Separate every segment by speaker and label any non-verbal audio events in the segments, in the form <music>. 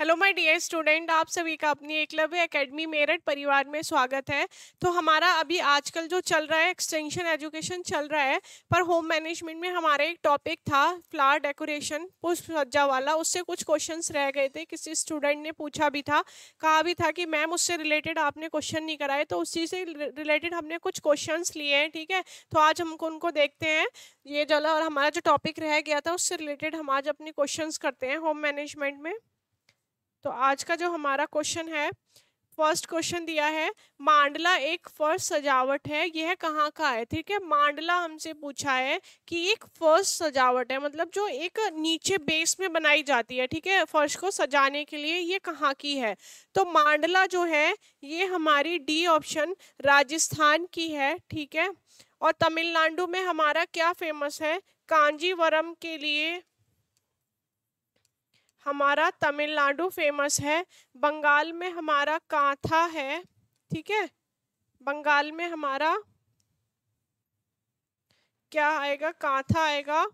Speaker 1: hello my dear student आप सभी का अपनी एकलव्य एकेडमी मेरठ परिवार में स्वागत है तो हमारा अभी आजकल जो चल रहा है एक्सटेंशन एजुकेशन चल रहा है पर होम मैनेजमेंट में हमारा एक टॉपिक था फ्लावर डेकोरेशन पुष्प सज्जा वाला उससे कुछ क्वेश्चंस रह गए थे किसी स्टूडेंट ने पूछा भी था कहा भी था कि मैम उससे रिलेटेड आपने क्वेश्चन नहीं कराए तो उसी से रिलेटेड हमने कुछ क्वेश्चन लिए हैं ठीक है तो आज हमको उनको देखते हैं ये जला और हमारा जो टॉपिक रह गया था उससे रिलेटेड हम आज अपने क्वेश्चन करते हैं होम मैनेजमेंट में तो आज का जो हमारा क्वेश्चन है फर्स्ट क्वेश्चन दिया है मांडला एक फर्स्ट सजावट है यह कहाँ का है ठीक है मांडला हमसे पूछा है कि एक फर्स्ट सजावट है मतलब जो एक नीचे बेस में बनाई जाती है ठीक है फर्श को सजाने के लिए ये कहाँ की है तो मांडला जो है ये हमारी डी ऑप्शन राजस्थान की है ठीक है और तमिलनाडु में हमारा क्या फेमस है कांजीवरम के लिए हमारा तमिलनाडु फेमस है बंगाल में हमारा कांथा है ठीक है बंगाल में हमारा क्या आएगा कांथा आएगा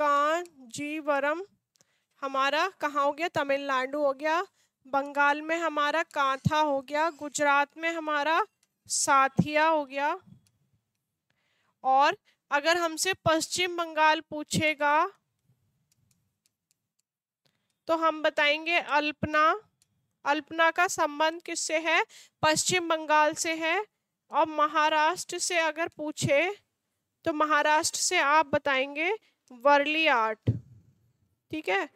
Speaker 1: कांजीवरम हमारा कहाँ हो गया तमिलनाडु हो गया बंगाल में हमारा कांथा हो गया गुजरात में हमारा साथिया हो गया और अगर हमसे पश्चिम बंगाल पूछेगा तो हम बताएंगे अल्पना अल्पना का संबंध किससे है पश्चिम बंगाल से है और महाराष्ट्र से अगर पूछे तो महाराष्ट्र से आप बताएंगे वर्ली आर्ट ठीक है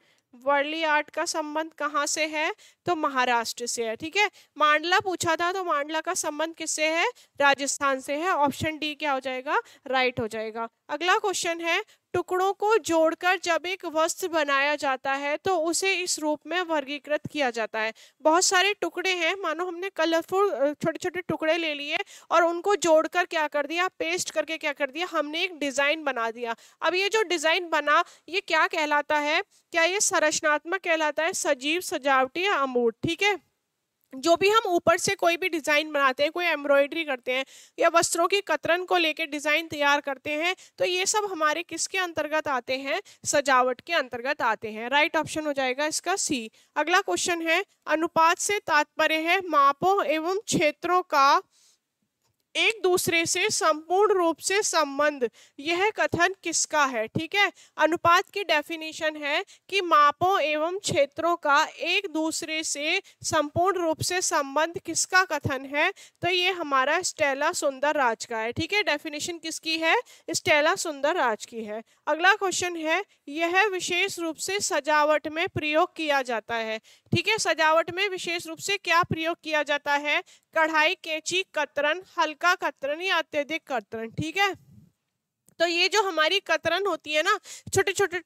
Speaker 1: वर्ली आर्ट का संबंध कहाँ से है तो महाराष्ट्र से है ठीक है मांडला पूछा था तो मांडला का संबंध किससे है राजस्थान से है ऑप्शन डी क्या हो जाएगा राइट right हो जाएगा अगला क्वेश्चन है टुकड़ों को जोड़कर जब एक वस्त्र बनाया जाता है तो उसे इस रूप में वर्गीकृत किया जाता है बहुत सारे टुकड़े हैं मानो हमने कलरफुल छोटे छोटे टुकड़े ले लिए और उनको जोड़कर क्या कर दिया पेस्ट करके क्या कर दिया हमने एक डिज़ाइन बना दिया अब ये जो डिज़ाइन बना ये क्या कहलाता है क्या ये संरचनात्मक कहलाता है सजीव सजावटी या अमूर्त ठीक है जो भी हम ऊपर से कोई भी डिज़ाइन बनाते हैं कोई एम्ब्रॉयडरी करते हैं या वस्त्रों की कतरन को लेकर डिज़ाइन तैयार करते हैं तो ये सब हमारे किसके अंतर्गत आते हैं सजावट के अंतर्गत आते हैं राइट ऑप्शन हो जाएगा इसका सी अगला क्वेश्चन है अनुपात से तात्पर्य है मापों एवं क्षेत्रों का एक दूसरे से संपूर्ण रूप से संबंध यह कथन किसका है ठीक है अनुपात की डेफिनेशन है कि मापों एवं क्षेत्रों का एक दूसरे से संपूर्ण रूप से संबंध किसका कथन है तो ये हमारा स्टेला सुंदर राज का है ठीक है डेफिनेशन किसकी है स्टेला सुंदर राज की है अगला क्वेश्चन है यह विशेष रूप से सजावट में प्रयोग किया जाता है ठीक है सजावट में विशेष रूप से क्या प्रयोग किया जाता है कढ़ाई कैंची कतरन हल्का कतरन या अत्यधिक कतरन ठीक है तो ये जो हमारी कतरन होती है ना छोटे छोटे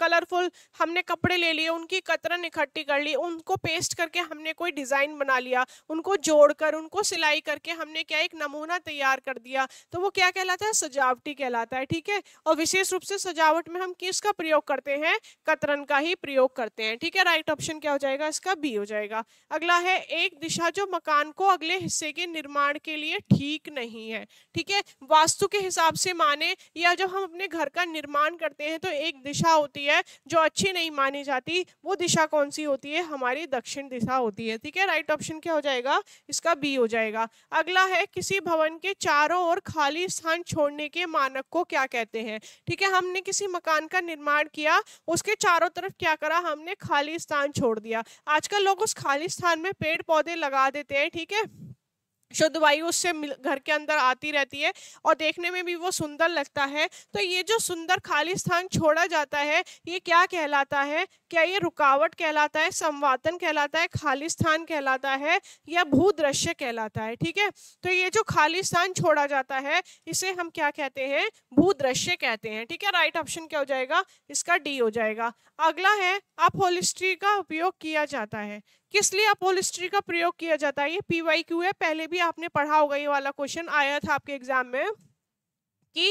Speaker 1: कलरफुल हमने कपड़े ले लिए उनकी कतरन इकट्ठी कर ली उनको पेस्ट करके हमने कोई डिज़ाइन बना लिया उनको जोड़कर उनको सिलाई करके हमने क्या एक नमूना तैयार कर दिया तो वो क्या कहलाता है सजावटी कहलाता है ठीक है और विशेष रूप से सजावट में हम किसका प्रयोग करते हैं कतरन का ही प्रयोग करते हैं ठीक है राइट ऑप्शन क्या हो जाएगा इसका बी हो जाएगा अगला है एक दिशा जो मकान को अगले हिस्से के निर्माण के लिए ठीक नहीं है ठीक है वास्तु के हिसाब से माने या जब हम अपने घर का निर्माण करते हैं तो एक दिशा होती है जो अच्छी नहीं मानी जाती वो दिशा कौन सी होती है हमारी दक्षिण दिशा होती है ठीक है राइट ऑप्शन क्या हो जाएगा इसका बी हो जाएगा अगला है किसी भवन के चारों ओर खाली स्थान छोड़ने के मानक को क्या कहते हैं ठीक है हमने किसी मकान का निर्माण किया उसके चारों तरफ क्या करा हमने खाली स्थान छोड़ दिया आजकल लोग उस खाली स्थान में पेड़ पौधे लगा देते हैं ठीक है शुद्ध वायु उससे घर के अंदर आती रहती है और देखने में भी वो सुंदर लगता है तो ये जो सुंदर खाली स्थान छोड़ा जाता है ये क्या कहलाता है क्या ये रुकावट कहलाता है संवादन कहलाता है खाली स्थान कहलाता है या भूदृश्य कहलाता है ठीक है तो ये जो खाली स्थान छोड़ा जाता है इसे हम क्या कहते हैं भूदृश्य कहते हैं ठीक है राइट ऑप्शन क्या हो जाएगा इसका डी हो जाएगा अगला है अपहोलिस्ट्री का उपयोग किया जाता है किस लिए अपोलिस्ट्री का प्रयोग किया जाता है ये पी है पहले भी आपने पढ़ा होगा ये वाला क्वेश्चन आया था आपके एग्जाम में कि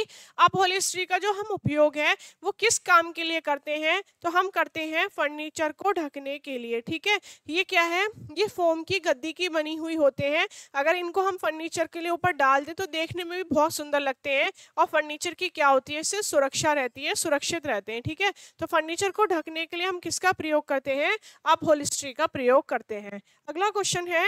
Speaker 1: होलिस्ट्री का जो हम उपयोग है वो किस काम के लिए करते हैं तो हम करते हैं फर्नीचर को ढकने के लिए ठीक है ये क्या है ये फोम की गद्दी की बनी हुई होते हैं अगर इनको हम फर्नीचर के लिए ऊपर डाल दें तो देखने में भी बहुत सुंदर लगते हैं और फर्नीचर की क्या होती है इससे सुरक्षा रहती है सुरक्षित रहते हैं ठीक है तो फर्नीचर को ढकने के लिए हम किसका प्रयोग करते हैं होलिस्ट्री का प्रयोग करते हैं अगला क्वेश्चन है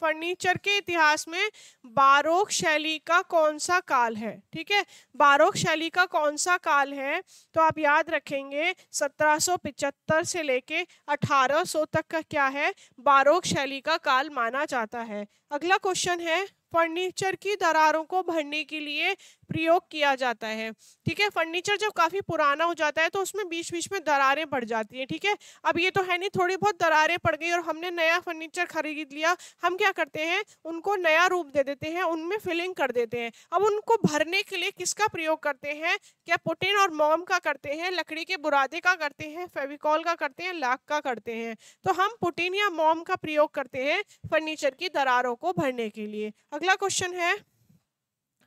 Speaker 1: फर्नीचर के इतिहास में बारोक शैली का कौन सा काल है ठीक है बारोक शैली का कौन सा काल है तो आप याद रखेंगे 1775 से लेके 1800 तक का क्या है बारोक शैली का काल माना जाता है अगला क्वेश्चन है फर्नीचर की दरारों को भरने के लिए प्रयोग किया जाता है ठीक है फर्नीचर जब काफ़ी पुराना हो जाता है तो उसमें बीच बीच में दरारें पड़ जाती हैं ठीक है अब ये तो है नहीं थोड़ी बहुत दरारें पड़ गई और हमने नया फर्नीचर खरीद लिया हम क्या करते हैं उनको नया रूप दे देते हैं उनमें फिलिंग कर देते हैं अब उनको भरने के लिए किसका प्रयोग करते हैं क्या पुटिन और मोम का करते हैं लकड़ी के बुरादे का करते हैं फेविकॉल का करते हैं लाख का करते हैं तो हम पुटिन या मोम का प्रयोग करते हैं फर्नीचर की दरारों को भरने के लिए अगला क्वेश्चन है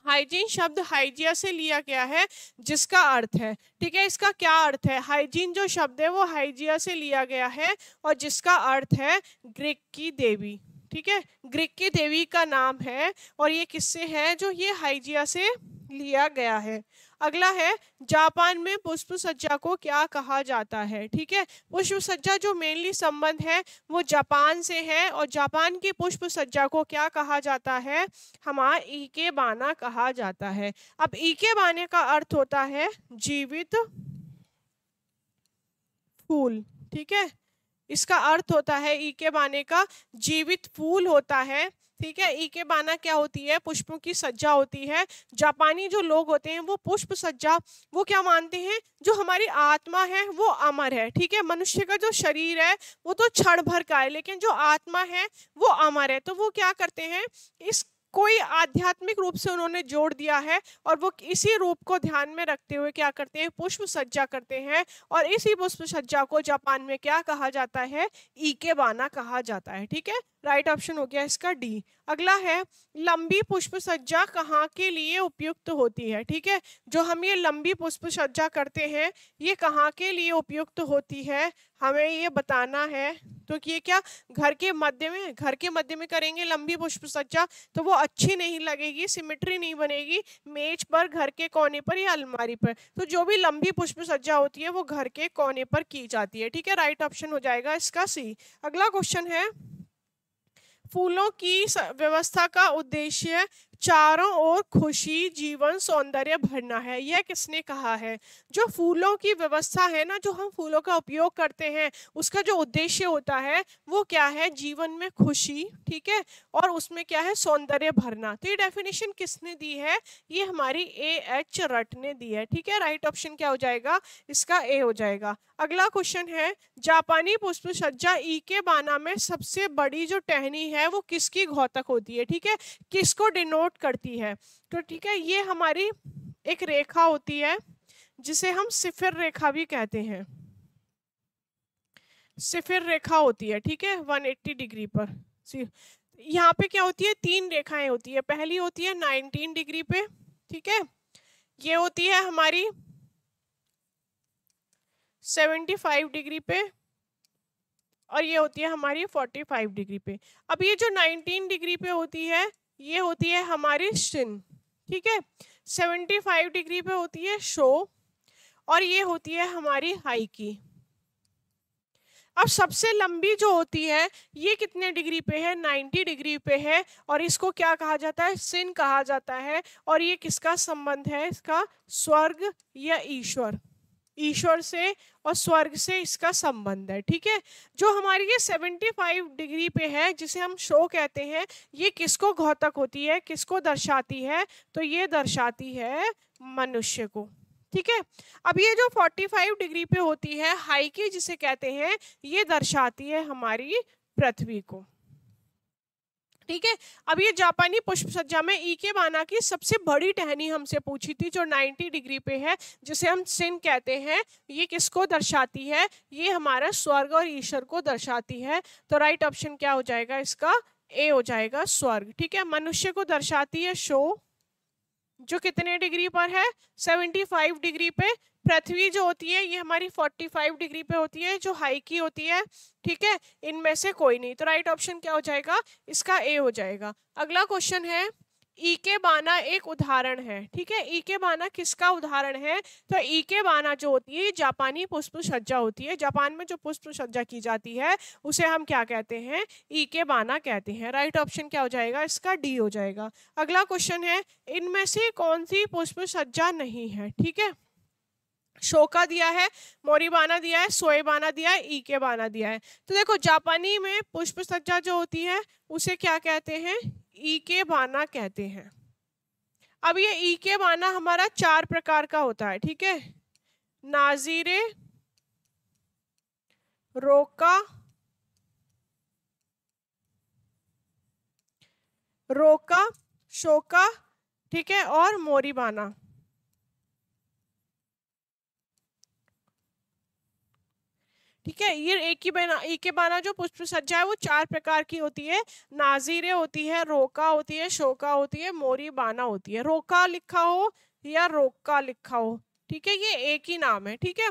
Speaker 1: हाइजीन शब्द हाइजिया से लिया गया है जिसका अर्थ है ठीक है इसका क्या अर्थ है हाइजीन जो शब्द है वो हाइजिया से लिया गया है और जिसका अर्थ है ग्रीक की देवी ठीक है ग्रीक की देवी का नाम है और ये किससे है जो ये हाइजिया से लिया गया है अगला है जापान में पुष्प सज्जा को क्या कहा जाता है ठीक है पुष्प सज्जा जो मेनली संबंध है वो जापान से है और जापान की पुष्प सज्जा को क्या कहा जाता है हमारा ईके बाना कहा जाता है अब ईके बाने का अर्थ होता है जीवित फूल ठीक है इसका अर्थ होता है ईके बाने का जीवित फूल होता है ठीक है बाना क्या होती है पुष्पों की सज्जा होती है जापानी जो लोग होते हैं वो पुष्प सज्जा वो क्या मानते हैं जो हमारी आत्मा है वो अमर है ठीक है मनुष्य का जो शरीर है वो तो क्षण भर का है लेकिन जो आत्मा है वो अमर है तो वो क्या करते हैं इस कोई आध्यात्मिक रूप से उन्होंने जोड़ दिया है और वो इसी रूप को ध्यान में रखते हुए क्या करते हैं पुष्प सज्जा करते हैं और इसी पुष्प सज्जा को जापान में क्या कहा जाता है बाना कहा जाता है ठीक है राइट ऑप्शन हो गया इसका डी अगला है लंबी पुष्प सज्जा कहाँ के लिए उपयुक्त होती है ठीक है जो हम ये लंबी पुष्प सज्जा करते हैं ये कहाँ के लिए उपयुक्त होती है हमें ये बताना है तो कि ये क्या घर के मध्य में घर के मध्य में करेंगे लंबी पुष्प सज्जा तो वो अच्छी नहीं लगेगी सिमेट्री नहीं बनेगी मेज पर घर के कोने पर या अलमारी पर तो जो भी लंबी पुष्प सज्जा होती है वो घर के कोने पर की जाती है ठीक है राइट ऑप्शन हो जाएगा इसका सी अगला क्वेश्चन है फूलों की व्यवस्था का उद्देश्य चारों ओर खुशी जीवन सौंदर्य भरना है यह किसने कहा है जो फूलों की व्यवस्था है ना जो हम फूलों का उपयोग करते हैं उसका जो उद्देश्य होता है वो क्या है जीवन में खुशी ठीक है और उसमें क्या है सौंदर्य भरना तो ये डेफिनेशन किसने दी है ये हमारी ए एच रट ने दी है ठीक है राइट ऑप्शन क्या हो जाएगा इसका ए हो जाएगा अगला क्वेश्चन है जापानी पुष्प सज्जा ई e के बाना में सबसे बड़ी जो टहनी है वो किसकी घोतक होती है ठीक है किसको डिनोट नोट करती है तो ठीक है ये हमारी एक रेखा होती है जिसे हम सिफिर रेखा भी कहते हैं सिफिर रेखा होती है ठीक है 180 डिग्री पर यहाँ पे क्या होती है तीन रेखाएं होती है पहली होती है 19 डिग्री पे ठीक है ये होती है हमारी 75 डिग्री पे और ये होती है हमारी 45 डिग्री पे अब ये जो 19 डिग्री पे होती है ये होती है हमारी शिन ठीक है सेवेंटी फाइव डिग्री पे होती है शो और ये होती है हमारी हाई की अब सबसे लंबी जो होती है ये कितने डिग्री पे है नाइन्टी डिग्री पे है और इसको क्या कहा जाता है सिन कहा जाता है और ये किसका संबंध है इसका स्वर्ग या ईश्वर ईश्वर से और स्वर्ग से इसका संबंध है ठीक है जो हमारी ये 75 डिग्री पे है जिसे हम शो कहते हैं ये किसको घोतक होती है किसको दर्शाती है तो ये दर्शाती है मनुष्य को ठीक है अब ये जो 45 डिग्री पे होती है हाइकी जिसे कहते हैं ये दर्शाती है हमारी पृथ्वी को ठीक है अब ये जापानी पुष्प सज्जा में ई के बाना की सबसे बड़ी टहनी हमसे पूछी थी जो 90 डिग्री पे है जिसे हम सिन कहते हैं ये किसको दर्शाती है ये हमारा स्वर्ग और ईश्वर को दर्शाती है तो राइट ऑप्शन क्या हो जाएगा इसका ए हो जाएगा स्वर्ग ठीक है मनुष्य को दर्शाती है शो जो कितने डिग्री पर है 75 डिग्री पे पृथ्वी जो होती है ये हमारी 45 डिग्री पे होती है जो हाई की होती है ठीक है इनमें से कोई नहीं तो राइट ऑप्शन क्या हो जाएगा इसका ए हो जाएगा अगला क्वेश्चन है ईके बाना एक उदाहरण है ठीक है ईके बाना किसका उदाहरण है तो ईके बाना जो होती है जापानी पुष्प सज्जा होती है जापान में जो पुष्प सज्जा की जाती है उसे हम क्या कहते हैं ईके बाना कहते हैं राइट ऑप्शन क्या हो जाएगा इसका डी हो जाएगा अगला क्वेश्चन है इनमें से कौन सी पुष्प सज्जा नहीं है ठीक है शोका दिया है मोरीबाना दिया है सोएबाना दिया है ईके बाना दिया है तो देखो जापानी में पुष्प सज्जा जो होती है उसे क्या कहते हैं ई के बाना कहते हैं अब ये ई के बाना हमारा चार प्रकार का होता है ठीक है नाजीरे रोका रोका शोका ठीक है और मोरी बाना ठीक है ये एक ही बना एक ही बना जो पुष्प सज्जा है वो चार प्रकार की होती है नाजीरे होती है रोका होती है शोका होती है मोरी बाना होती है रोका लिखा हो या रोका लिखा हो ठीक है ये एक ही नाम है ठीक है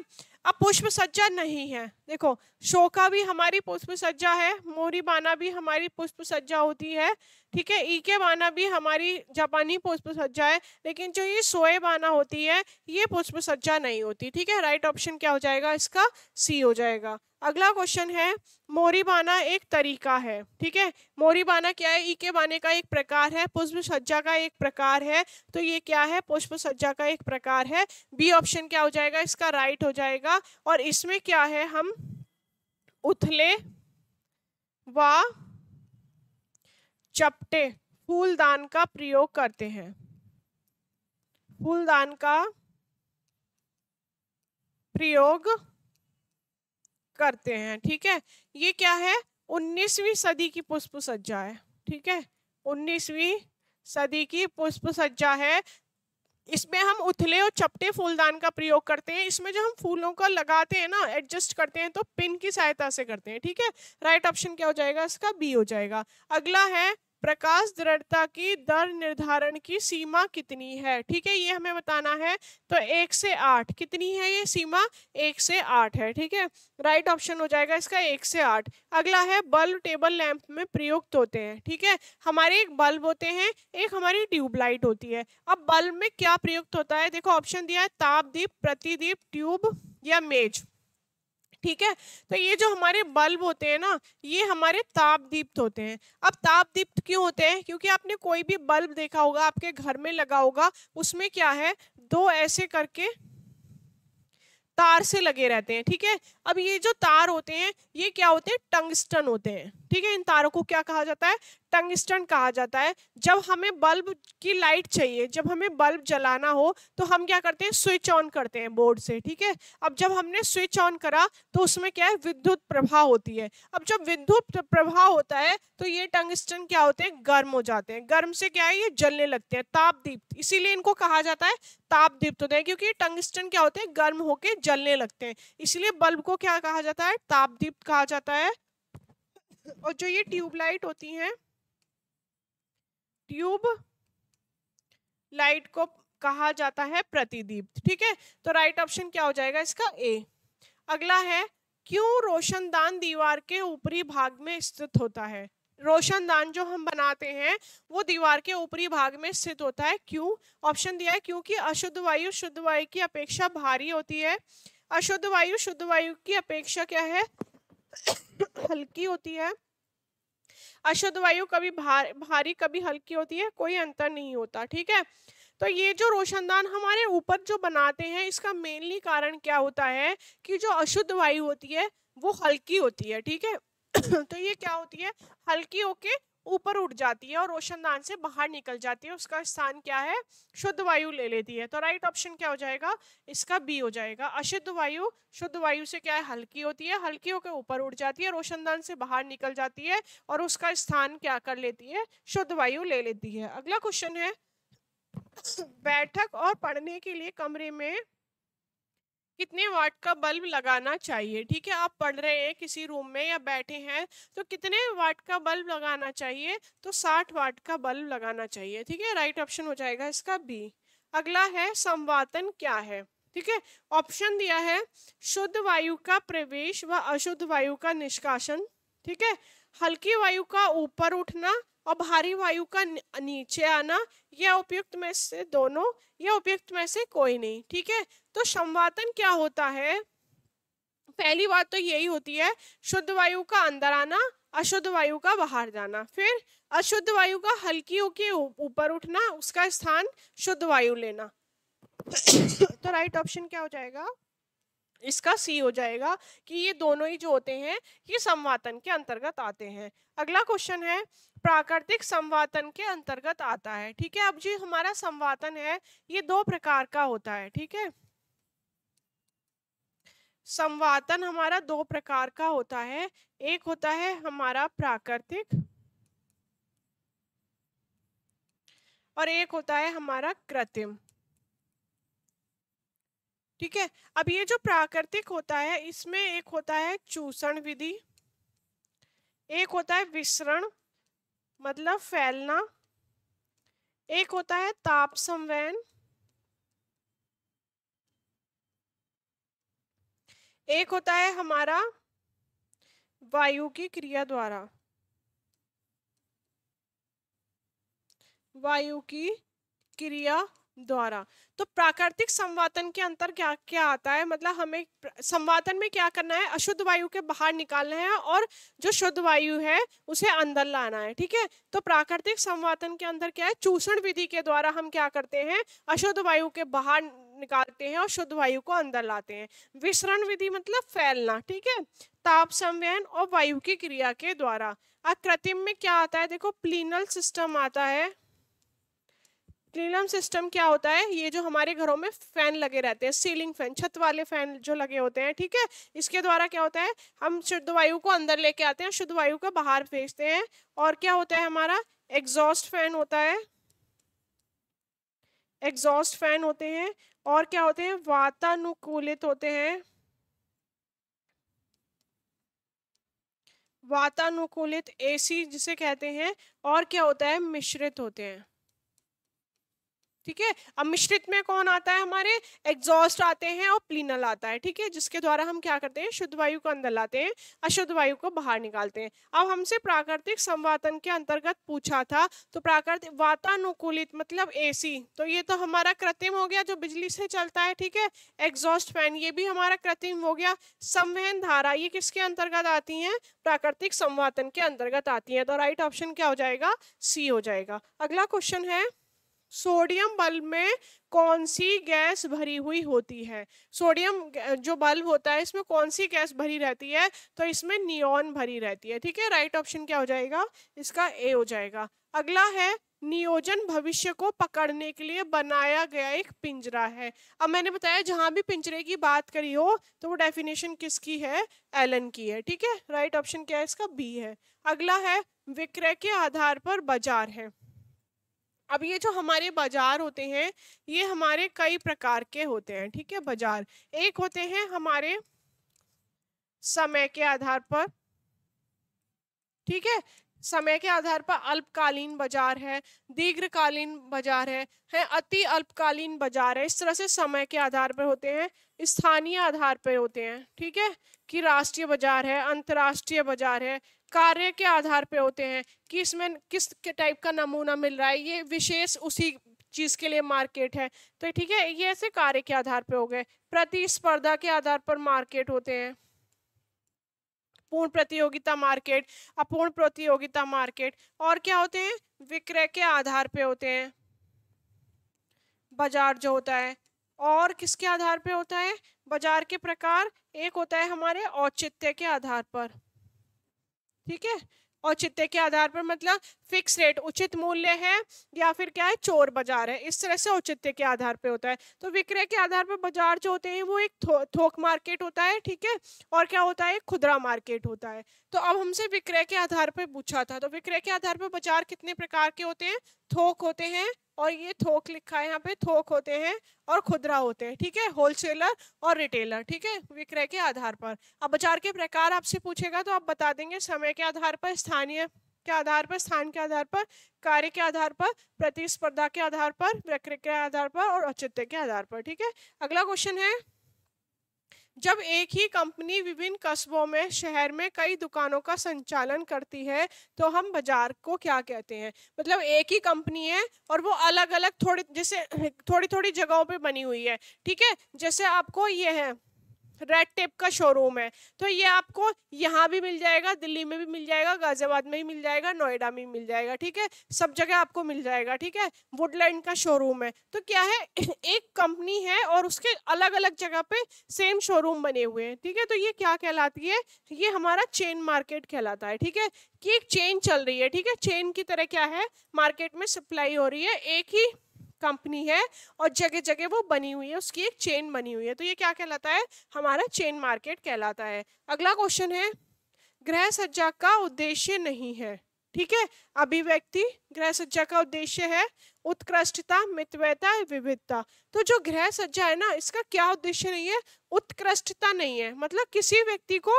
Speaker 1: अब पुष्प सज्जा नहीं है देखो शोका भी हमारी पुष्प सज्जा है मोरी बाना भी हमारी पुष्प सज्जा होती है ठीक है ईके बाना भी हमारी जापानी पुष्प सज्जा है लेकिन जो ये सोए बाना होती है ये पुष्प सज्जा नहीं होती ठीक है राइट ऑप्शन क्या हो जाएगा इसका सी हो जाएगा अगला क्वेश्चन है मोरी बाना एक तरीका है ठीक है मोरी बाना क्या है ईके बाने का एक प्रकार है पुष्प सज्जा का एक प्रकार है तो ये क्या है पुष्प सज्जा का एक प्रकार है बी ऑप्शन क्या हो जाएगा इसका राइट हो जाएगा और इसमें क्या है हम उथले व चपटे फूलदान का प्रयोग करते हैं फूलदान का प्रयोग करते हैं ठीक है ये क्या है 19वीं सदी की पुष्प सज्जा है ठीक है 19वीं सदी की पुष्प सज्जा है इसमें हम उथले और चपटे फूलदान का प्रयोग करते हैं इसमें जो हम फूलों का लगाते हैं ना एडजस्ट करते हैं तो पिन की सहायता से करते हैं ठीक है राइट ऑप्शन क्या हो जाएगा इसका बी हो जाएगा अगला है प्रकाश दृढ़ता की दर निर्धारण की सीमा कितनी है ठीक है ये हमें बताना है तो एक से आठ कितनी है ये सीमा एक से आठ है ठीक है राइट ऑप्शन हो जाएगा इसका एक से आठ अगला है बल्ब टेबल लैंप में प्रयुक्त होते हैं ठीक है हमारे एक बल्ब होते हैं एक हमारी ट्यूबलाइट होती है अब बल्ब में क्या प्रयुक्त होता है देखो ऑप्शन दिया है तापदीप प्रतिदीप ट्यूब या मेज ठीक है तो ये जो हमारे बल्ब होते हैं ना ये हमारे तापदीप्त होते हैं अब तापदीप्त क्यों होते हैं क्योंकि आपने कोई भी बल्ब देखा होगा आपके घर में लगा होगा उसमें क्या है दो ऐसे करके तार से लगे रहते हैं ठीक है अब ये जो तार होते हैं ये क्या होते हैं टंगस्टन होते हैं ठीक है इन तारों को क्या कहा जाता है टंगस्टन कहा जाता है जब हमें बल्ब की लाइट चाहिए जब हमें बल्ब जलाना हो तो हम क्या करते हैं स्विच ऑन करते हैं बोर्ड से ठीक है अब जब हमने स्विच ऑन करा तो उसमें क्या है विद्युत प्रभाव होती है अब जब विद्युत प्रभाव होता है तो ये टंगस्टन क्या होते हैं गर्म हो जाते हैं गर्म से क्या है ये जलने लगते हैं तापदीप्त इसीलिए इनको कहा जाता है तापदीप्त तो होते हैं क्योंकि टंगस्टन क्या होते हैं गर्म होके जलने लगते हैं इसलिए बल्ब को क्या कहा जाता है तापदीप्त कहा जाता है और जो ये ट्यूबलाइट होती हैं ट्यूब लाइट को कहा जाता है प्रतिदीप ठीक है तो राइट ऑप्शन क्या हो जाएगा इसका ए अगला है क्यों रोशनदान दीवार के ऊपरी भाग में स्थित होता है रोशनदान जो हम बनाते हैं वो दीवार के ऊपरी भाग में स्थित होता है क्यों ऑप्शन दिया है क्योंकि अशुद्ध वायु शुद्ध वायु की अपेक्षा भारी होती है अशुद्ध वायु शुद्ध वायु की अपेक्षा क्या है हल्की होती है अशुद्ध वायु कभी भार, भारी कभी हल्की होती है कोई अंतर नहीं होता ठीक है तो ये जो रोशनदान हमारे ऊपर जो बनाते हैं इसका मेनली कारण क्या होता है कि जो अशुद्ध वायु होती है वो हल्की होती है ठीक है <clears throat> तो ये क्या होती है हल्की होके ऊपर उठ जाती है और रोशनदान से बाहर निकल जाती है उसका स्थान क्या है शुद्ध वायु ले लेती है तो राइट ऑप्शन क्या हो जाएगा इसका बी हो जाएगा अशुद्ध वायु शुद्ध वायु से क्या है हल्की होती है हल्की होकर ऊपर उठ जाती है रोशनदान से बाहर निकल जाती है और उसका स्थान क्या कर लेती है शुद्ध वायु ले लेती है अगला क्वेश्चन है बैठक और पढ़ने के लिए कमरे में कितने वाट का बल्ब लगाना चाहिए ठीक है आप पढ़ रहे हैं किसी रूम में या बैठे हैं तो कितने वाट का बल्ब लगाना चाहिए तो साठ वाट का बल्ब लगाना चाहिए ठीक है राइट ऑप्शन हो जाएगा इसका बी अगला है संवातन क्या है ठीक है ऑप्शन दिया है शुद्ध वायु का प्रवेश व वा अशुद्ध वायु का निष्कासन ठीक है हल्की वायु का ऊपर उठना और भारी वायु का नीचे आना यह उपयुक्त में से दोनों या उपयुक्त में से कोई नहीं ठीक है तो संवातन क्या होता है पहली बात तो यही होती है शुद्ध वायु का अंदर आना अशुद्ध वायु का बाहर जाना फिर अशुद्ध वायु का हल्की होके ऊपर उठना उसका स्थान शुद्ध वायु लेना तो राइट ऑप्शन क्या हो जाएगा इसका सी हो जाएगा कि ये दोनों ही जो होते हैं ये संवातन के अंतर्गत आते हैं अगला क्वेश्चन है प्राकृतिक संवातन के अंतर्गत आता है ठीक है अब जी हमारा संवातन है ये दो प्रकार का होता है ठीक है संवातन हमारा दो प्रकार का होता है एक होता है हमारा प्राकृतिक और एक होता है हमारा कृत्रिम ठीक है अब ये जो प्राकृतिक होता है इसमें एक होता है चूषण विधि एक होता है विसरण मतलब फैलना एक होता है ताप संवहन एक होता है हमारा वायु की क्रिया द्वारा वायु की क्रिया द्वारा तो प्राकृतिक संवातन के अंतर क्या क्या आता है मतलब हमें संवातन में क्या करना है अशुद्ध वायु के बाहर निकालना है और जो शुद्ध वायु है उसे अंदर लाना है ठीक है तो प्राकृतिक संवातन के अंदर क्या है चूषण विधि के द्वारा हम क्या करते हैं अशुद्ध वायु के बाहर निकालते हैं और शुद्ध वायु को अंदर लाते हैं विसरण विधि मतलब फैलना ठीक है ताप संवयन और वायु की क्रिया के द्वारा अकृत्रिम में क्या आता है देखो प्लीनल सिस्टम आता है क्लीनम सिस्टम क्या होता है ये जो हमारे घरों में फैन लगे रहते हैं सीलिंग फैन छत वाले फैन जो लगे होते हैं ठीक है इसके द्वारा क्या होता है हम शुद्ध वायु को अंदर लेके आते हैं शुद्ध वायु को बाहर भेजते हैं और क्या होता है हमारा एग्जॉस्ट फैन होता है एग्जॉस्ट फैन होते हैं और क्या होते हैं वातानुकूलित होते हैं वातानुकूलित एसी जिसे कहते हैं और क्या होता है मिश्रित होते हैं ठीक है अब मिश्रित में कौन आता है हमारे एग्जॉस्ट आते हैं और प्लीनल आता है ठीक है जिसके द्वारा हम क्या करते हैं शुद्ध वायु को अंदर लाते हैं अशुद्ध वायु को बाहर निकालते हैं अब हमसे प्राकृतिक संवातन के अंतर्गत पूछा था तो प्राकृतिक वातानुकूलित मतलब एसी तो ये तो हमारा कृत्रिम हो गया जो बिजली से चलता है ठीक है एग्जॉस्ट फैन ये भी हमारा कृत्रिम हो गया संवहन धारा ये किसके अंतर्गत आती है प्राकृतिक संवातन के अंतर्गत आती है तो राइट ऑप्शन क्या हो जाएगा सी हो जाएगा अगला क्वेश्चन है सोडियम बल्ब में कौन सी गैस भरी हुई होती है सोडियम जो बल्ब होता है इसमें कौन सी गैस भरी रहती है तो इसमें नियॉन भरी रहती है ठीक है राइट ऑप्शन क्या हो जाएगा इसका ए हो जाएगा अगला है नियोजन भविष्य को पकड़ने के लिए बनाया गया एक पिंजरा है अब मैंने बताया जहाँ भी पिंजरे की बात करी हो तो वो डेफिनेशन किसकी है एलन की है ठीक है राइट ऑप्शन क्या है इसका बी है अगला है विक्रय के आधार पर बाजार है अब ये जो हमारे बाजार होते हैं ये हमारे कई प्रकार के होते हैं ठीक है बाजार एक होते हैं हमारे समय के आधार पर ठीक है समय के आधार पर अल्पकालीन बाजार है दीर्घकालीन बाजार है है अति अल्पकालीन बाजार है इस तरह से समय के आधार पर होते हैं स्थानीय आधार पर होते हैं ठीक है कि राष्ट्रीय बाजार है अंतर्राष्ट्रीय बाजार है कार्य के आधार पे होते हैं कि इसमें किस के टाइप का नमूना मिल रहा है ये विशेष उसी चीज़ के लिए मार्केट है तो ठीक है ये ऐसे कार्य के आधार पर हो गए प्रतिस्पर्धा के आधार पर मार्केट होते हैं पूर्ण प्रतियोगिता मार्केट अपूर्ण प्रतियोगिता मार्केट और क्या होते हैं विक्रय के आधार पे होते हैं बाजार जो होता है और किसके आधार पे होता है बाजार के प्रकार एक होता है हमारे औचित्य के आधार पर ठीक है औचित्य के आधार पर मतलब फिक्स रेट उचित मूल्य है या फिर क्या है चोर बाजार है इस तरह से औचित्य के आधार पे होता है तो विक्रय के आधार पर बाजार जो होते हैं वो एक थो, थोक मार्केट होता है ठीक है और क्या होता है खुदरा मार्केट होता है तो अब हमसे विक्रय के आधार पर पूछा था तो विक्रय के आधार पर बाजार कितने प्रकार के होते हैं थोक होते हैं और ये थोक लिखा है यहाँ पे थोक होते हैं और खुदरा होते हैं ठीक है होलसेलर और रिटेलर ठीक है विक्रय के आधार पर अब बाजार के प्रकार आपसे पूछेगा तो आप बता देंगे समय के आधार पर स्थानीय के आधार पर स्थान के आधार पर कार्य के आधार पर प्रतिस्पर्धा के आधार पर प्रक्रिया के आधार पर और औचित्य के आधार पर ठीक है अगला क्वेश्चन है जब एक ही कंपनी विभिन्न कस्बों में शहर में कई दुकानों का संचालन करती है तो हम बाजार को क्या कहते हैं मतलब एक ही कंपनी है और वो अलग अलग थोड़ी जैसे थोड़ी थोड़ी जगहों पे बनी हुई है ठीक है जैसे आपको ये है रेड टेप का शोरूम है तो ये आपको यहाँ भी मिल जाएगा दिल्ली में भी मिल जाएगा गाजियाबाद में भी मिल जाएगा नोएडा में मिल जाएगा ठीक है सब जगह आपको मिल जाएगा ठीक है वुडलैंड का शोरूम है तो क्या है <clears throat> एक कंपनी है और उसके अलग अलग जगह पे सेम शोरूम बने हुए हैं ठीक है तो ये क्या कहलाती है ये हमारा चेन मार्केट कहलाता है ठीक है कि एक चेन चल रही है ठीक है चेन की तरह क्या है मार्केट में सप्लाई हो रही है एक ही कंपनी है और जगह जगह वो बनी हुई है उसकी एक चेन बनी हुई है तो ये क्या कहलाता है हमारा चेन मार्केट कहलाता है अगला क्वेश्चन है ग्रह सज्जा का उद्देश्य नहीं है ठीक है अभिव्यक्ति ग्रह सज्जा का उद्देश्य है उत्कृष्टता मितव्यता विविधता तो जो गृह सज्जा है ना इसका क्या उद्देश्य नहीं है उत्कृष्टता नहीं है मतलब किसी व्यक्ति को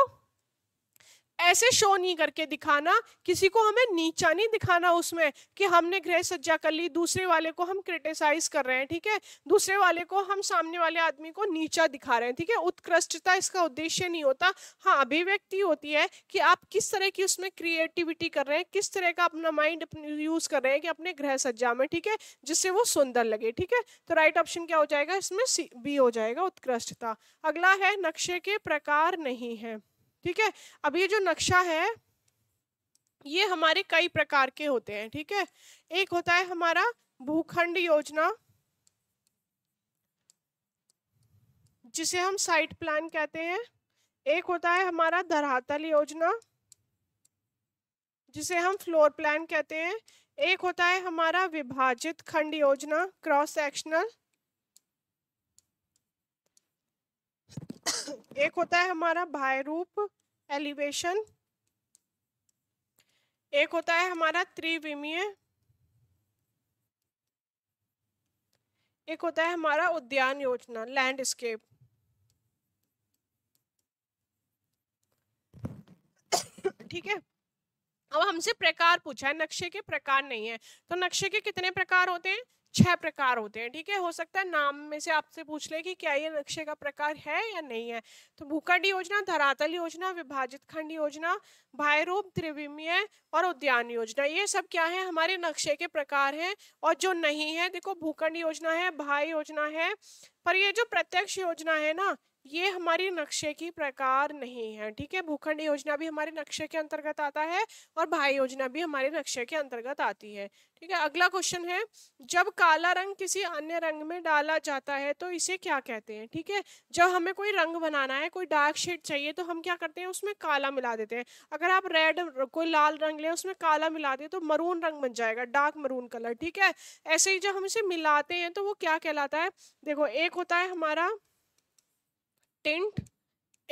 Speaker 1: ऐसे शो नहीं करके दिखाना किसी को हमें नीचा नहीं दिखाना उसमें कि हमने गृह सज्जा कर ली दूसरे वाले को हम क्रिटिसाइज कर रहे हैं ठीक है दूसरे वाले को हम सामने वाले आदमी को नीचा दिखा रहे हैं ठीक है उत्कृष्टता इसका उद्देश्य नहीं होता हाँ अभिव्यक्ति होती है कि आप किस तरह की उसमें क्रिएटिविटी कर रहे हैं किस तरह का अपना माइंड यूज कर रहे हैं कि अपने गृह सज्जा में ठीक है जिससे वो सुंदर लगे ठीक है तो राइट ऑप्शन क्या हो जाएगा इसमें सी बी हो जाएगा उत्कृष्टता अगला है नक्शे के प्रकार नहीं है ठीक है अब ये जो नक्शा है ये हमारे कई प्रकार के होते हैं ठीक है एक होता है हमारा भूखंड योजना जिसे हम साइट प्लान कहते हैं एक होता है हमारा धरातल योजना जिसे हम फ्लोर प्लान कहते हैं एक होता है हमारा विभाजित खंड योजना क्रॉस सेक्शनल एक होता है हमारा भाई रूप एलिवेशन एक होता है हमारा त्रिविमीय एक होता है हमारा उद्यान योजना लैंडस्केप ठीक है अब हमसे प्रकार पूछा है नक्शे के प्रकार नहीं है तो नक्शे के कितने प्रकार होते हैं छह प्रकार होते हैं ठीक है हो सकता है नाम में से आपसे पूछ ले कि क्या ये नक्शे का प्रकार है या नहीं है तो भूखंड योजना धरातल योजना विभाजित खंड योजना भाईरूप त्रिविमीय और उद्यान योजना ये सब क्या है हमारे नक्शे के प्रकार हैं और जो नहीं है देखो भूखंड योजना है भाई योजना है पर ये जो प्रत्यक्ष योजना है ना ये हमारी नक्शे की प्रकार नहीं है ठीक है भूखंड योजना भी हमारे नक्शे के अंतर्गत आता है और भाई योजना भी हमारे नक्शे के अंतर्गत आती है ठीक है अगला क्वेश्चन है जब काला रंग किसी अन्य रंग में डाला जाता है तो इसे क्या कहते हैं ठीक है जब हमें कोई रंग बनाना है कोई डार्क शेड चाहिए तो हम क्या करते हैं उसमें काला मिला देते हैं अगर आप रेड कोई लाल रंग लें उसमें काला मिला दें तो मरून रंग बन जाएगा डार्क मरून कलर ठीक है ऐसे ही जब हम इसे मिलाते हैं तो वो क्या कहलाता है देखो एक होता है हमारा टिंट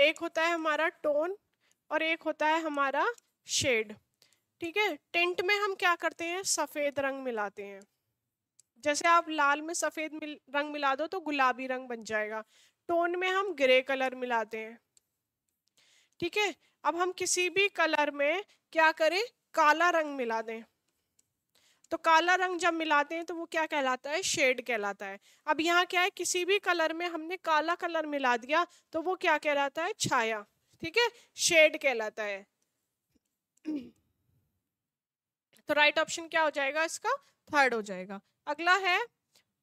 Speaker 1: एक होता है हमारा टोन और एक होता है हमारा शेड ठीक है टिंट में हम क्या करते हैं सफ़ेद रंग मिलाते हैं जैसे आप लाल में सफ़ेद मिल, रंग मिला दो तो गुलाबी रंग बन जाएगा टोन में हम ग्रे कलर मिलाते हैं ठीक है अब हम किसी भी कलर में क्या करें काला रंग मिला दें तो काला रंग जब मिलाते हैं तो वो क्या कहलाता है शेड कहलाता है अब यहाँ क्या है किसी भी कलर में हमने काला कलर मिला दिया तो वो क्या कहलाता है छाया ठीक है शेड कहलाता है तो राइट ऑप्शन क्या हो जाएगा इसका थर्ड हो जाएगा अगला है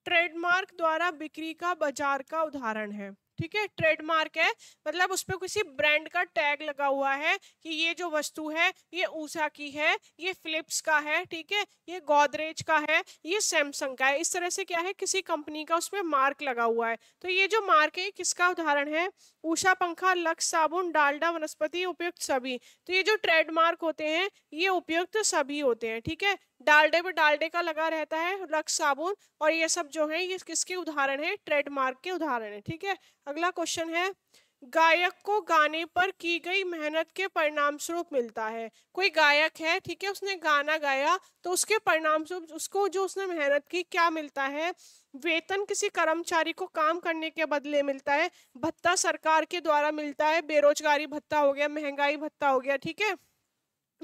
Speaker 1: ट्रेडमार्क द्वारा बिक्री का बाजार का उदाहरण है ठीक है ट्रेडमार्क है मतलब उस पर किसी ब्रांड का टैग लगा हुआ है कि ये जो वस्तु है ये ऊषा की है ये फिलिप्स का है ठीक है ये गोदरेज का है ये सैमसंग का है इस तरह से क्या है किसी कंपनी का उसमें मार्क लगा हुआ है तो ये जो मार्क है किसका उदाहरण है ऊषा पंखा लक्स साबुन डालडा वनस्पति उपयुक्त सभी तो ये जो ट्रेडमार्क होते हैं ये उपयुक्त सभी होते हैं ठीक है डालडे में डालडे का लगा रहता है लक्स साबुन और ये सब जो है ये किसके उदाहरण है ट्रेडमार्क के उदाहरण है ठीक है अगला क्वेश्चन है गायक को गाने पर की गई मेहनत के परिणाम स्वरूप मिलता है कोई गायक है ठीक है उसने गाना गाया तो उसके परिणाम स्वरूप उसको जो उसने मेहनत की क्या मिलता है वेतन किसी कर्मचारी को काम करने के बदले मिलता है भत्ता सरकार के द्वारा मिलता है बेरोजगारी भत्ता हो गया महंगाई भत्ता हो गया ठीक है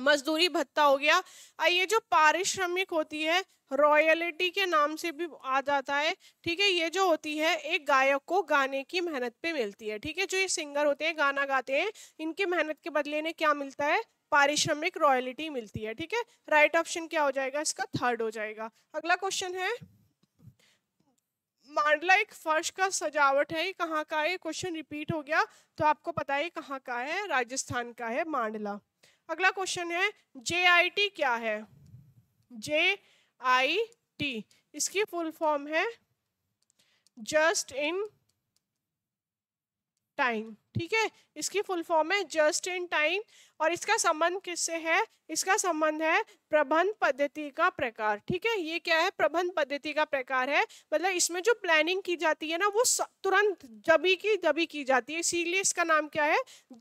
Speaker 1: मजदूरी भत्ता हो गया और ये जो पारिश्रमिक होती है रॉयलिटी के नाम से भी आ जाता है ठीक है ये जो होती है एक गायक को गाने की मेहनत पे मिलती है ठीक है जो ये सिंगर होते हैं गाना गाते हैं इनके मेहनत के बदले इन्हें क्या मिलता है पारिश्रमिक रॉयलिटी मिलती है ठीक है राइट ऑप्शन क्या हो जाएगा इसका थर्ड हो जाएगा अगला क्वेश्चन है मांडला एक फर्श का सजावट है कहाँ का है क्वेश्चन रिपीट हो गया तो आपको पता है कहाँ का है राजस्थान का है मांडला अगला क्वेश्चन है जे क्या है जे आई टी इसकी फुल फॉर्म है जस्ट इन टाइम ठीक है इसकी फुल फॉर्म है जस्ट इन टाइम और इसका संबंध किससे है इसका संबंध है प्रबंध पद्धति का प्रकार ठीक है ये क्या है प्रबंध पद्धति का प्रकार है मतलब इसमें जो प्लानिंग की जाती है ना वो तुरंत जबी की जबी की जाती है इसीलिए इसका नाम क्या है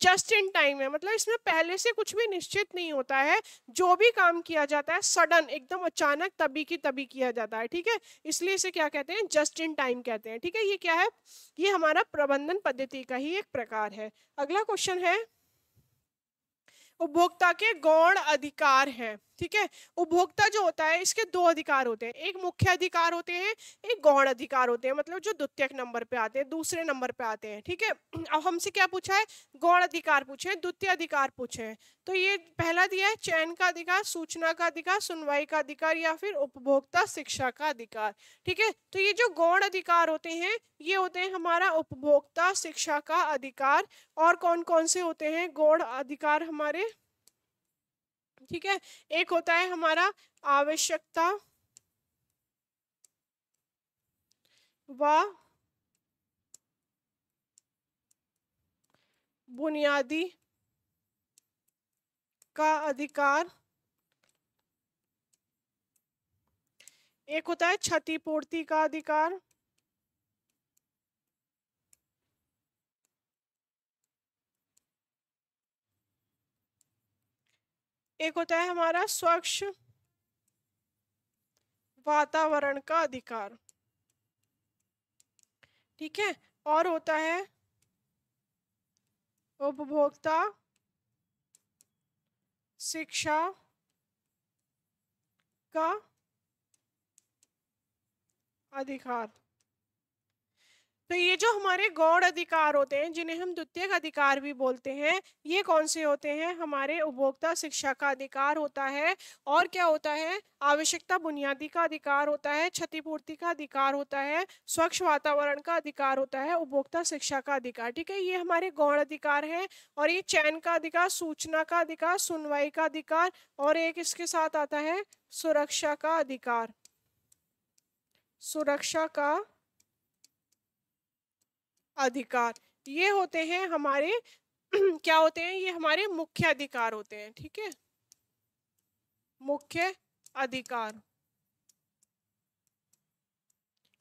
Speaker 1: जस्ट इन टाइम है मतलब इसमें पहले से कुछ भी निश्चित नहीं होता है जो भी काम किया जाता है सडन एकदम अचानक तभी की तभी किया जाता है ठीक है इसलिए इसे क्या कहते हैं जस्ट इन टाइम कहते हैं ठीक है ये क्या है ये हमारा प्रबंधन पद्धति का ही एक प्रकार अधिकार है अगला क्वेश्चन है उपभोक्ता के गौण अधिकार हैं ठीक है उपभोक्ता जो होता है इसके दो अधिकार होते हैं एक मुख्य अधिकार होते हैं एक गौण अधिकार होते हैं मतलब जो द्वितीय नंबर पे आते हैं दूसरे नंबर पे आते हैं ठीक है <clears throat> अब हमसे क्या पूछा है गौण अधिकार पूछे द्वितीय अधिकार पूछे तो ये पहला दिया है चयन का अधिकार सूचना का अधिकार सुनवाई का अधिकार या फिर उपभोक्ता शिक्षा का अधिकार ठीक है तो ये जो गौण अधिकार होते हैं ये होते हैं हमारा उपभोक्ता शिक्षा का अधिकार और कौन कौन से होते हैं गौण अधिकार हमारे ठीक है एक होता है हमारा आवश्यकता व बुनियादी का अधिकार एक होता है क्षतिपूर्ति का अधिकार एक होता है हमारा स्वच्छ वातावरण का अधिकार ठीक है और होता है उपभोक्ता शिक्षा का अधिकार तो ये जो हमारे गौड़ अधिकार होते हैं जिन्हें हम द्वितीय अधिकार भी बोलते हैं ये कौन से होते हैं हमारे उपभोक्ता शिक्षा का अधिकार होता है और क्या होता है आवश्यकता बुनियादी का अधिकार होता है क्षतिपूर्ति का अधिकार होता है स्वच्छ वातावरण का अधिकार होता है उपभोक्ता शिक्षा का अधिकार ठीक है ये हमारे गौण अधिकार है और ये चयन का अधिकार सूचना का अधिकार सुनवाई का अधिकार और एक इसके साथ आता है सुरक्षा का अधिकार सुरक्षा का अधिकार ये होते हैं हमारे <clears throat> क्या होते हैं ये हमारे मुख्य अधिकार होते हैं ठीक है मुख्य अधिकार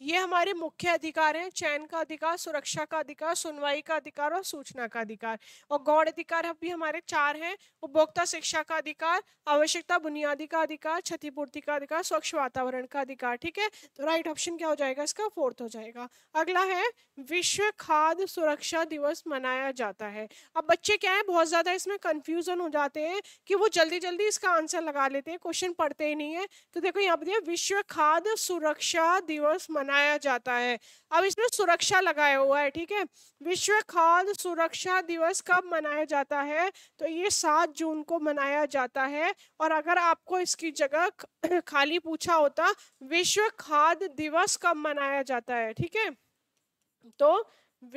Speaker 1: ये हमारे मुख्य अधिकार हैं चयन का अधिकार सुरक्षा का अधिकार सुनवाई का अधिकार और सूचना का अधिकार और गौण अधिकार भी हमारे चार हैं उपभोक्ता शिक्षा का अधिकार आवश्यकता बुनियादी का अधिकार क्षतिपूर्ति का अधिकार स्वच्छ वातावरण का अधिकार ठीक है तो राइट ऑप्शन क्या हो जाएगा इसका फोर्थ हो जाएगा अगला है विश्व खाद्य सुरक्षा दिवस मनाया जाता है अब बच्चे क्या है बहुत ज़्यादा इसमें कन्फ्यूजन हो जाते हैं कि वो जल्दी जल्दी इसका आंसर लगा लेते हैं क्वेश्चन पढ़ते ही नहीं है तो देखो यहाँ पर विश्व खाद्य सुरक्षा दिवस मना मनाया जाता है अब इसमें सुरक्षा लगाया हुआ है ठीक है विश्व खाद्य सुरक्षा दिवस कब मनाया जाता है तो ये सात जून को मनाया जाता है और अगर आपको इसकी जगह <clears throat> खाली पूछा होता विश्व खाद्य दिवस कब मनाया जाता है ठीक है तो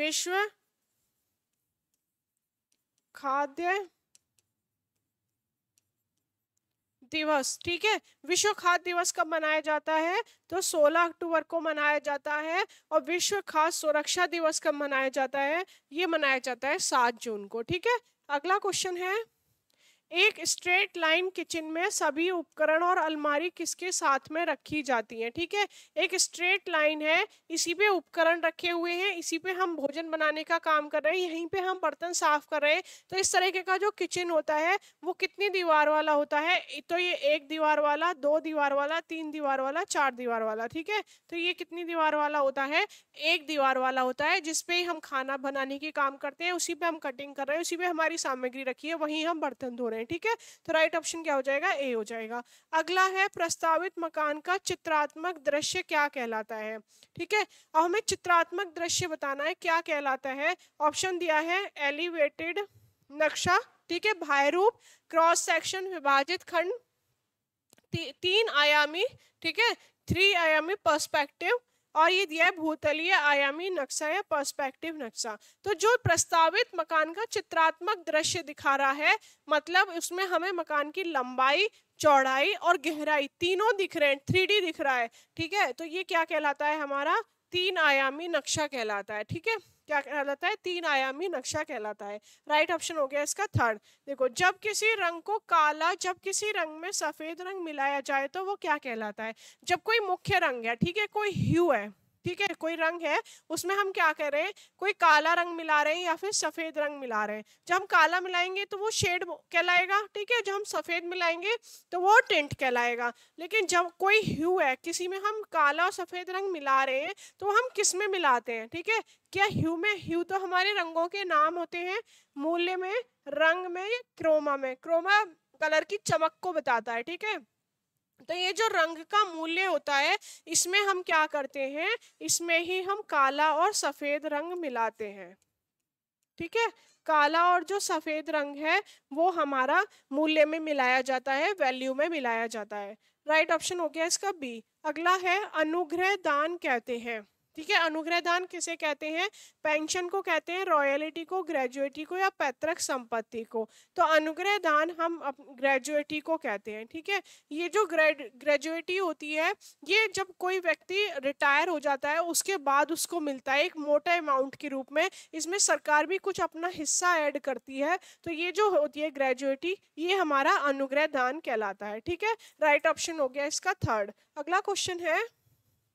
Speaker 1: विश्व खाद्य दिवस ठीक है विश्व खाद्य दिवस कब मनाया जाता है तो 16 अक्टूबर को मनाया जाता है और विश्व खाद्य सुरक्षा दिवस कब मनाया जाता है ये मनाया जाता है सात जून को ठीक है अगला क्वेश्चन है एक स्ट्रेट लाइन किचन में सभी उपकरण और अलमारी किसके साथ में रखी जाती है ठीक है एक स्ट्रेट लाइन है इसी पे उपकरण रखे हुए हैं इसी पे हम भोजन बनाने का काम कर रहे हैं यहीं पे हम बर्तन साफ कर रहे हैं तो इस तरीके का जो किचन होता है वो कितनी दीवार वाला होता है तो ये एक दीवार वाला दो दीवार वाला तीन दीवार वाला चार दीवार वाला ठीक है तो ये कितनी दीवार वाला होता है एक दीवार वाला होता है जिसपे हम खाना बनाने के काम करते हैं उसी पे हम कटिंग कर रहे हैं उसी पे हमारी सामग्री रखी है वहीं हम बर्तन धो रहे हैं है ठीक है तो राइट ऑप्शन क्या हो जाएगा ए हो जाएगा अगला है प्रस्तावित मकान का चित्रात्मक दृश्य क्या कहलाता है ठीक है और हमें चित्रात्मक दृश्य बताना है क्या कहलाता है ऑप्शन दिया है एलिवेटेड नक्शा ठीक है भाईरूप क्रॉस सेक्शन विभाजित खंड ती, तीन आयामी ठीक है थ्री आयामी पर्सपेक्टिव और ये दिया है भूतलीय आयामी नक्शा या पर्सपेक्टिव नक्शा तो जो प्रस्तावित मकान का चित्रात्मक दृश्य दिखा रहा है मतलब उसमें हमें मकान की लंबाई चौड़ाई और गहराई तीनों दिख रहे हैं थ्री दिख रहा है ठीक है तो ये क्या कहलाता है हमारा तीन आयामी नक्शा कहलाता है ठीक है क्या कहलाता है तीन आयामी नक्शा कहलाता है राइट ऑप्शन हो गया इसका थर्ड देखो जब किसी रंग को काला जब किसी रंग में सफ़ेद रंग मिलाया जाए तो वो क्या कहलाता है जब कोई मुख्य रंग है ठीक है कोई ह्यू है ठीक है कोई रंग है उसमें हम क्या कर रहे हैं कोई काला रंग मिला रहे हैं या फिर सफ़ेद रंग मिला रहे हैं जब हम काला मिलाएंगे तो वो शेड कहलाएगा ठीक है जब हम सफ़ेद मिलाएंगे तो वो टेंट कहलाएगा लेकिन जब कोई ह्यू है किसी में हम काला और सफ़ेद रंग मिला रहे हैं तो हम किस में मिलाते हैं ठीक है क्या ह्यू में ह्यू तो हमारे रंगों के नाम होते हैं मूल्य में रंग में क्रोमा में क्रोमा कलर की चमक को बताता है ठीक है तो ये जो रंग का मूल्य होता है इसमें हम क्या करते हैं इसमें ही हम काला और सफ़ेद रंग मिलाते हैं ठीक है काला और जो सफ़ेद रंग है वो हमारा मूल्य में मिलाया जाता है वैल्यू में मिलाया जाता है राइट right ऑप्शन हो गया इसका बी अगला है अनुग्रह दान कहते हैं ठीक है अनुग्रह दान किसे कहते हैं पेंशन को कहते हैं रॉयलिटी को ग्रेजुएटी को या पैतृक संपत्ति को तो अनुग्रह दान हम ग्रेजुएटी को कहते हैं ठीक है ये जो ग्रेजुएटी होती है ये जब कोई व्यक्ति रिटायर हो जाता है उसके बाद उसको मिलता है एक मोटा अमाउंट के रूप में इसमें सरकार भी कुछ अपना हिस्सा ऐड करती है तो ये जो होती है ग्रेजुएटी ये हमारा अनुग्रह दान कहलाता है ठीक है राइट ऑप्शन हो गया इसका थर्ड अगला क्वेश्चन है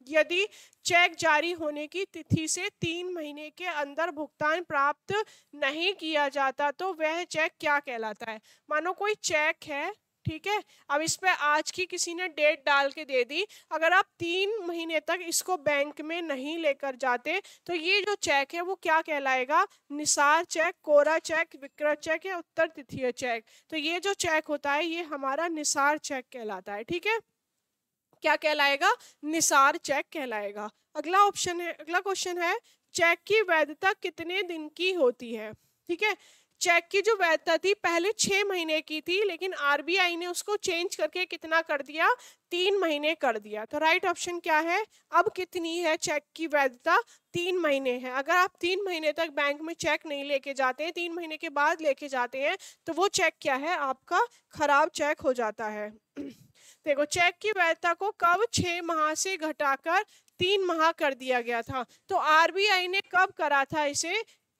Speaker 1: यदि चेक जारी होने की तिथि से तीन महीने के अंदर भुगतान प्राप्त नहीं किया जाता तो वह चेक क्या कहलाता है मानो कोई चेक है ठीक है अब इस पर आज की किसी ने डेट डाल के दे दी अगर आप तीन महीने तक इसको बैंक में नहीं लेकर जाते तो ये जो चेक है वो क्या कहलाएगा निसार चेक कोरा चेक विक्रत चेक या उत्तर तिथि चेक तो ये जो चेक होता है ये हमारा निसार चेक कहलाता है ठीक है क्या कहलाएगा निसार चेक कहलाएगा अगला ऑप्शन है अगला क्वेश्चन है चेक की वैधता कितने दिन की होती है ठीक है चेक की जो वैधता थी पहले छः महीने की थी लेकिन आरबीआई ने उसको चेंज करके कितना कर दिया तीन महीने कर दिया तो राइट ऑप्शन क्या है अब कितनी है चेक की वैधता तीन महीने है अगर आप तीन महीने तक बैंक में चेक नहीं लेके जाते हैं तीन महीने के बाद लेके जाते हैं तो वो चेक क्या है आपका खराब चेक हो जाता है <clears throat> देखो चेक की वैधता को कब छः माह से घटाकर तीन माह कर दिया गया था तो आरबीआई ने कब करा था इसे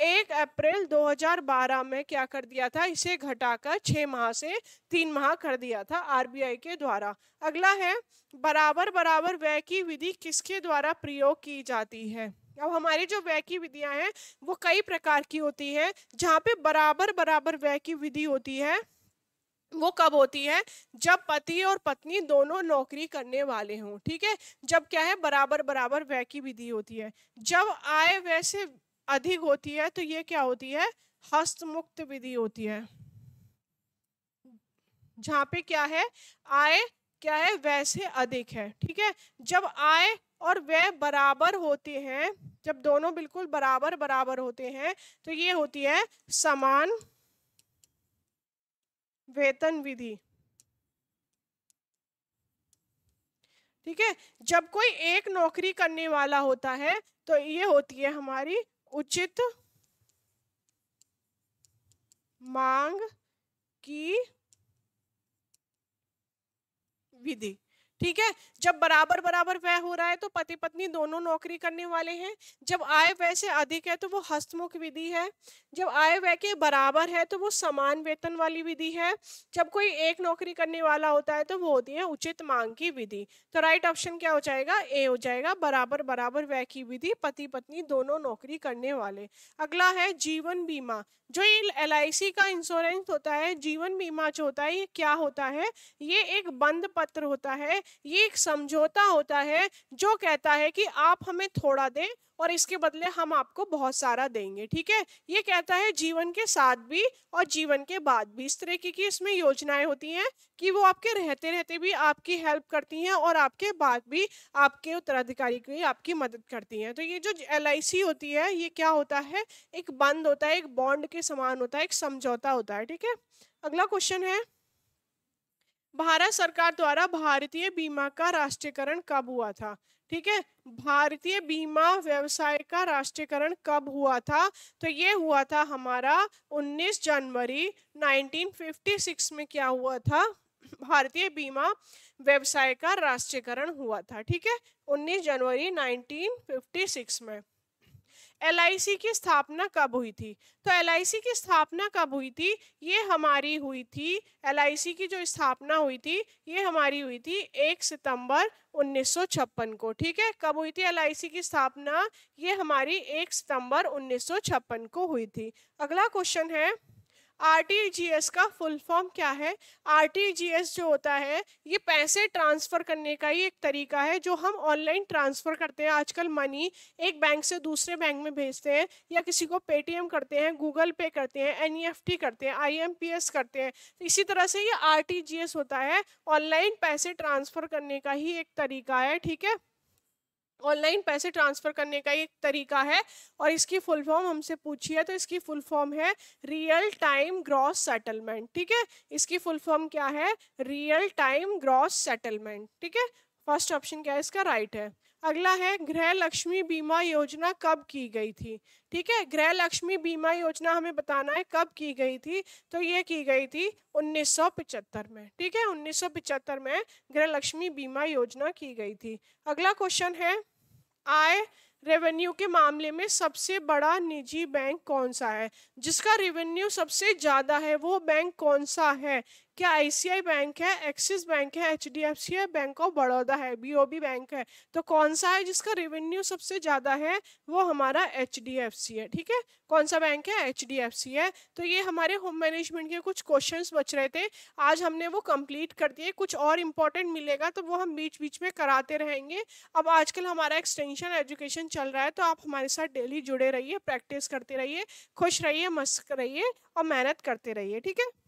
Speaker 1: एक अप्रैल 2012 में क्या कर दिया था इसे घटाकर छह माह से तीन माह कर दिया था आरबीआई के द्वारा अगला है बराबर बराबर व्यय की विधि किसके द्वारा प्रयोग की जाती है अब हमारी जो व्यय की विधियां हैं वो कई प्रकार की होती है जहाँ पे बराबर बराबर व्यय की विधि होती है वो कब होती है जब पति और पत्नी दोनों नौकरी करने वाले हों ठीक है जब क्या है बराबर बराबर व्यय की विधि होती है जब आय वैसे अधिक होती है तो ये क्या होती है हस्तमुक्त विधि होती है जहाँ पे क्या है आय क्या है वैसे अधिक है ठीक है जब आय और व्यय बराबर होते हैं जब दोनों बिल्कुल बराबर बराबर होते हैं तो ये होती है समान वेतन विधि ठीक है जब कोई एक नौकरी करने वाला होता है तो ये होती है हमारी उचित मांग की विधि ठीक है जब बराबर बराबर व्यय हो रहा है तो पति पत्नी दोनों नौकरी करने वाले हैं जब आय व्यय से अधिक है तो वो हस्तमुख विधि है जब आय व्यय के बराबर है तो वो समान वेतन वाली विधि है जब कोई एक नौकरी करने वाला होता है तो वो होती है उचित मांग की विधि तो राइट ऑप्शन क्या हो जाएगा ए हो जाएगा बराबर बराबर व्यय की विधि पति पत्नी दोनों नौकरी करने वाले अगला है जीवन बीमा जो ये एल का इंश्योरेंस होता है जीवन बीमा जो होता है ये क्या होता है ये एक बंद पत्र होता है ये एक समझौता होता है जो कहता है कि आप हमें थोड़ा दें और इसके बदले हम आपको बहुत सारा देंगे ठीक है ये कहता है जीवन के साथ भी और जीवन के बाद भी इस तरीके की इसमें योजनाएं होती हैं कि वो आपके रहते रहते भी आपकी हेल्प करती हैं और आपके बाद भी आपके उत्तराधिकारी की आपकी मदद करती हैं तो ये जो एल होती है ये क्या होता है एक बंद होता है एक बॉन्ड के समान होता है एक समझौता होता है ठीक है अगला क्वेश्चन है भारत सरकार द्वारा भारतीय बीमा का राष्ट्रीयकरण कब हुआ था ठीक है भारतीय बीमा व्यवसाय का राष्ट्रीयकरण कब हुआ था तो ये हुआ था हमारा 19 जनवरी 1956 में क्या हुआ था भारतीय बीमा व्यवसाय का राष्ट्रीयकरण हुआ था ठीक है 19 जनवरी 1956 में एल की स्थापना कब हुई थी तो एल की स्थापना कब हुई थी ये हमारी हुई थी एल की जो स्थापना हुई थी ये हमारी हुई थी एक सितंबर 1956 को ठीक है कब हुई थी एल की स्थापना ये हमारी एक सितंबर 1956 को हुई थी अगला क्वेश्चन है आर का फुल फॉर्म क्या है आर जो होता है ये पैसे ट्रांसफ़र करने का ही एक तरीका है जो हम ऑनलाइन ट्रांसफ़र करते हैं आजकल मनी एक बैंक से दूसरे बैंक में भेजते हैं या किसी को पेटीएम करते हैं गूगल पे करते हैं एन e करते हैं आई करते हैं तो इसी तरह से ये आर होता है ऑनलाइन पैसे ट्रांसफ़र करने का ही एक तरीका है ठीक है ऑनलाइन पैसे ट्रांसफ़र करने का एक तरीका है और इसकी फुल फॉर्म हमसे पूछी है तो इसकी फुल फॉर्म है रियल टाइम ग्रॉस सेटलमेंट ठीक है इसकी फुल फॉर्म क्या है रियल टाइम ग्रॉस सेटलमेंट ठीक है फर्स्ट ऑप्शन क्या है इसका राइट right है अगला है गृह लक्ष्मी बीमा योजना कब की गई थी ठीक है गृह लक्ष्मी बीमा योजना हमें बताना है कब की गई थी तो ये की गई थी 1975 में ठीक है 1975 में गृह लक्ष्मी बीमा योजना की गई थी अगला क्वेश्चन है आय रेवेन्यू के मामले में सबसे बड़ा निजी बैंक कौन सा है जिसका रेवेन्यू सबसे ज़्यादा है वो बैंक कौन सा है क्या आईसीआई बैंक है एक्सिस बैंक है एच डी एफ सी है बैंक ऑफ बड़ौदा है बी ओ बी बैंक है तो कौन सा है जिसका रेवेन्यू सबसे ज़्यादा है वो हमारा एच डी एफ सी है ठीक है कौन सा बैंक है एच डी एफ सी है तो ये हमारे होम मैनेजमेंट के कुछ क्वेश्चन बच रहे थे आज हमने वो कम्प्लीट कर दिए कुछ और इम्पोर्टेंट मिलेगा तो वो हम बीच बीच में कराते रहेंगे अब आजकल हमारा एक्सटेंशन एजुकेशन चल रहा है तो आप हमारे साथ डेली जुड़े रहिए प्रैक्टिस करते रहिए खुश रहिए मस्त रहिए और मेहनत करते रहिए ठीक है